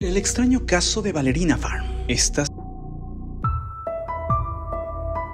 El extraño caso de Valerina Farm. Esta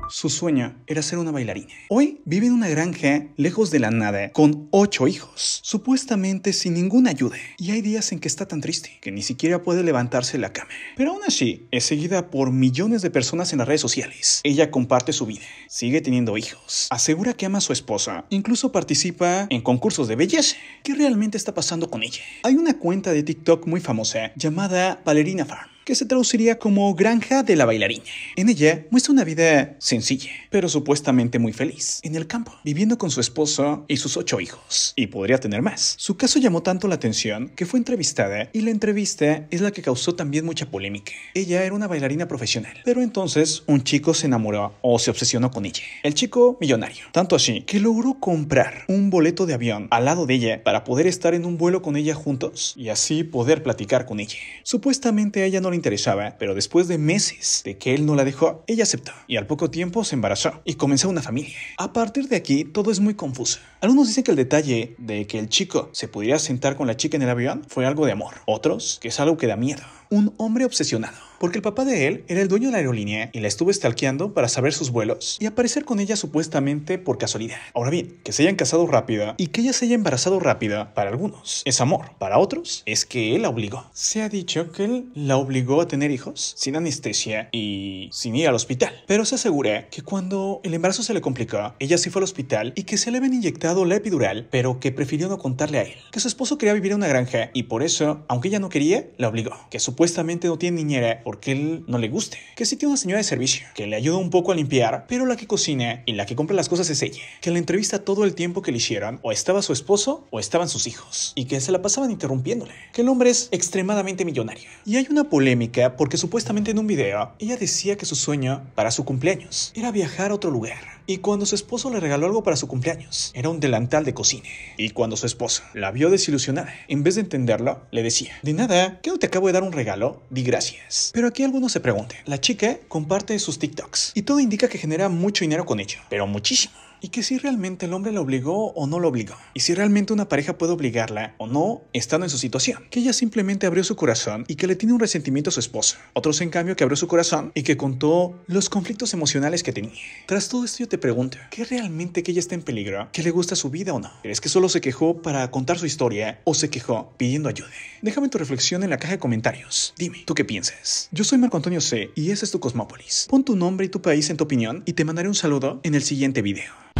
su sueño era ser una bailarina. Hoy vive en una granja lejos de la nada con ocho hijos, supuestamente sin ninguna ayuda. Y hay días en que está tan triste que ni siquiera puede levantarse de la cama. Pero aún así, es seguida por millones de personas en las redes sociales. Ella comparte su vida, sigue teniendo hijos, asegura que ama a su esposa, incluso participa en concursos de belleza. ¿Qué realmente está pasando con ella? Hay una cuenta de TikTok muy famosa llamada Palerina Farm que se traduciría como Granja de la Bailarina. En ella muestra una vida sencilla, pero supuestamente muy feliz, en el campo, viviendo con su esposo y sus ocho hijos, y podría tener más. Su caso llamó tanto la atención que fue entrevistada y la entrevista es la que causó también mucha polémica. Ella era una bailarina profesional, pero entonces un chico se enamoró o se obsesionó con ella. El chico millonario, tanto así que logró comprar un boleto de avión al lado de ella para poder estar en un vuelo con ella juntos y así poder platicar con ella. Supuestamente ella no interesaba, pero después de meses de que él no la dejó, ella aceptó y al poco tiempo se embarazó y comenzó una familia. A partir de aquí todo es muy confuso. Algunos dicen que el detalle de que el chico se pudiera sentar con la chica en el avión fue algo de amor, otros que es algo que da miedo un hombre obsesionado, porque el papá de él era el dueño de la aerolínea y la estuvo stalkeando para saber sus vuelos y aparecer con ella supuestamente por casualidad. Ahora bien, que se hayan casado rápida y que ella se haya embarazado rápida, para algunos es amor, para otros es que él la obligó. Se ha dicho que él la obligó a tener hijos sin anestesia y sin ir al hospital, pero se asegura que cuando el embarazo se le complicó, ella sí fue al hospital y que se le habían inyectado la epidural, pero que prefirió no contarle a él, que su esposo quería vivir en una granja y por eso, aunque ella no quería, la obligó, que supuestamente no tiene niñera porque él no le guste, que sí tiene una señora de servicio, que le ayuda un poco a limpiar, pero la que cocina y la que compra las cosas es ella, que la entrevista todo el tiempo que le hicieron, o estaba su esposo o estaban sus hijos, y que se la pasaban interrumpiéndole, que el hombre es extremadamente millonario. Y hay una polémica porque supuestamente en un video ella decía que su sueño para su cumpleaños era viajar a otro lugar. Y cuando su esposo le regaló algo para su cumpleaños, era un delantal de cocina. Y cuando su esposo la vio desilusionada, en vez de entenderlo, le decía, de nada, que no te acabo de dar un regalo Regalo, di gracias. Pero aquí algunos se pregunten, la chica comparte sus TikToks y todo indica que genera mucho dinero con ello, pero muchísimo y que si realmente el hombre la obligó o no lo obligó, y si realmente una pareja puede obligarla o no estando en su situación, que ella simplemente abrió su corazón y que le tiene un resentimiento a su esposo. otros en cambio que abrió su corazón y que contó los conflictos emocionales que tenía. Tras todo esto yo te pregunto, ¿qué realmente que ella está en peligro? ¿Que le gusta su vida o no? ¿Crees que solo se quejó para contar su historia o se quejó pidiendo ayuda? Déjame tu reflexión en la caja de comentarios. Dime, ¿tú qué piensas? Yo soy Marco Antonio C y ese es tu Cosmópolis. Pon tu nombre y tu país en tu opinión y te mandaré un saludo en el siguiente video.